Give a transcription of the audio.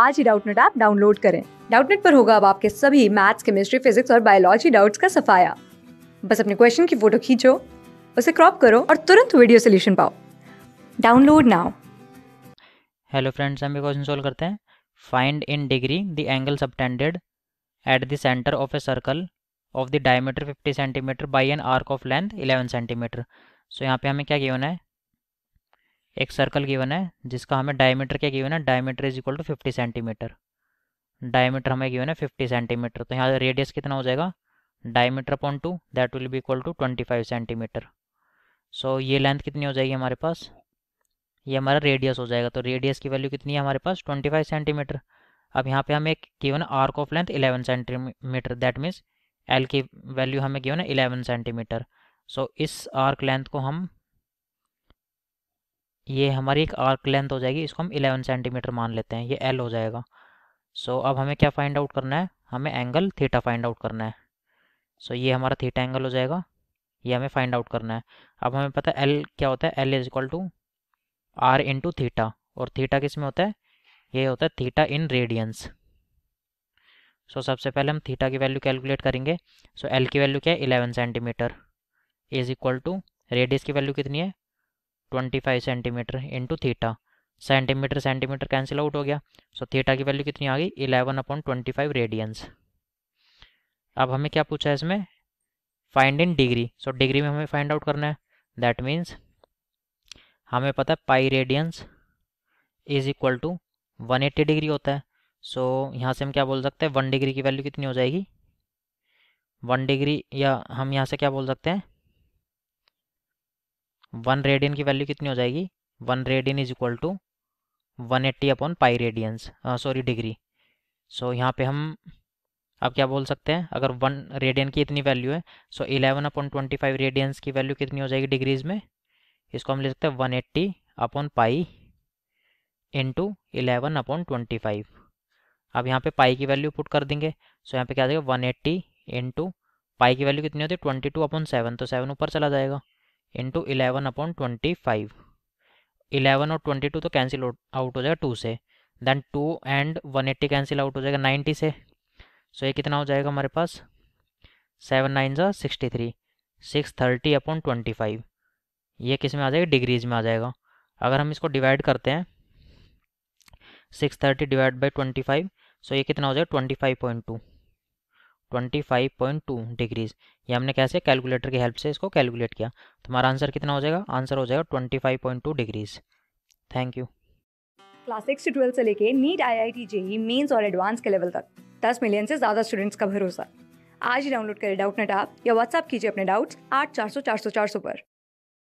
आज ही Doubtnut app download करें डाउटनेट पर होगा अब आपके सभी मैथ्स केमिस्ट्री फिजिक्स और बायोलॉजी डाउट्स का सफाया बस अपने क्वेश्चन की फोटो खींचो उसे क्रॉप करो और तुरंत वीडियो सोल्यूशन पाओ डाउनलोड नाउ हेलो फ्रेंड्स हम ये क्वेश्चन सोल्व करते हैं find in degree the angle subtended at the centre of a circle of the diameter 50 centimetre by an arc of length 11 centimetre so यहाँ पे हमें क्या किया होना है एक सर्कल गिवन है जिसका हमें डायमीटर क्या गिवन है diameter is equal to fifty centimetre diameter हमें गिवन है फिफ्टी सेंटीमीटर तो यहाँ रेडियस कितना हो जाएगा diameter upon two that will be equal to twenty five centimetre so ये लेंथ कितनी हो जाएगी हमारे पास ये हमारा रेडियस हो जाएगा तो रेडियस की वैल्यू कितनी है हमारे पास ट्वेंटी फाइव सेंटीमीटर अब यहाँ पे हमें given arc of length eleven centimetre that means L की वैल्यू हमें गिवन है इलेवन सेंटीमीटर सो इस आर्क लेंथ को हम ये हमारी एक आर्क लेंथ हो जाएगी इसको हम 11 सेंटीमीटर मान लेते हैं ये एल हो जाएगा सो so, अब हमें क्या फाइंड आउट करना है हमें एंगल थीटा फाइंड आउट करना है सो so, ये हमारा थीटा एंगल हो जाएगा ये हमें फाइंड आउट करना है अब हमें पता है एल क्या होता है L is equal to R into theta और थीटा किस में होता है ये होता है थीटा इन रेडियंस सो सबसे पहले हम थीटा की वैल्यू कैलकुलेट करेंगे सो so, एल की वैल्यू क्या है eleven centimetre is equal to radius की वैल्यू कितनी है twenty five centimetre into theta centimetre centimetre cancel out हो गया सो so, थीटा की वैल्यू कितनी आ गई eleven upon twenty five radians अब हमें क्या पूछा है इसमें find in degree so degree में हमें फाइंड आउट करना है दैट मीन्स हमें पता है pi radians is equal to one eighty degree होता है सो so, यहाँ से हम क्या बोल सकते हैं वन डिग्री की वैल्यू कितनी हो जाएगी वन डिग्री या हम यहाँ से क्या बोल सकते हैं वन रेडियन की वैल्यू कितनी हो जाएगी one radian is equal to one eighty upon pi radians sorry degree so यहाँ पे हम अब क्या बोल सकते हैं अगर वन रेडियन की इतनी वैल्यू है so eleven upon twenty five radians की वैल्यू कितनी हो जाएगी डिग्रीज में इसको हम ले सकते हैं one eighty upon pi into eleven upon twenty five अब यहाँ पे पाई की वैल्यू पुट कर देंगे सो यहाँ पे क्या आ जाएगा वन एट्टी टू पाई की वैल्यू कितनी होती है ट्वेंटी टू अपॉन सेवन तो सेवन ऊपर चला जाएगा into eleven upon twenty five eleven और ट्वेंटी टू तो कैंसिल आउट हो जाएगा टू से then two and one eighty cancel out हो जाएगा नाइन्टी से सो so ये कितना हो जाएगा हमारे पास सेवन नाइन ज़ा sixty three six thirty upon twenty five ये किस में आ जाएगा डिग्रीज में आ जाएगा अगर हम इसको डिवाइड करते हैं six thirty divide by twenty five so ये कितना हो जाएगा twenty five point two twenty five point two degrees ये हमने कैसे कैलकुलेटर की हेल्प से इसको कैलकुलेट किया तो हमारा आंसर कितना हो जाएगा आंसर हो जाएगा twenty five point two degrees thank you class six से ट्वेल्थ से लेके NEET I I T JEE mains और एडवांस के लेवल तक दस मिलियन से ज़्यादा स्टूडेंट्स का भरोसा आज ही डाउनलोड करें डाउट नेट आप या व्हाट्सअप कीजिए अपने डाउट्स आठ चार सौ चार सौ चार सौ पर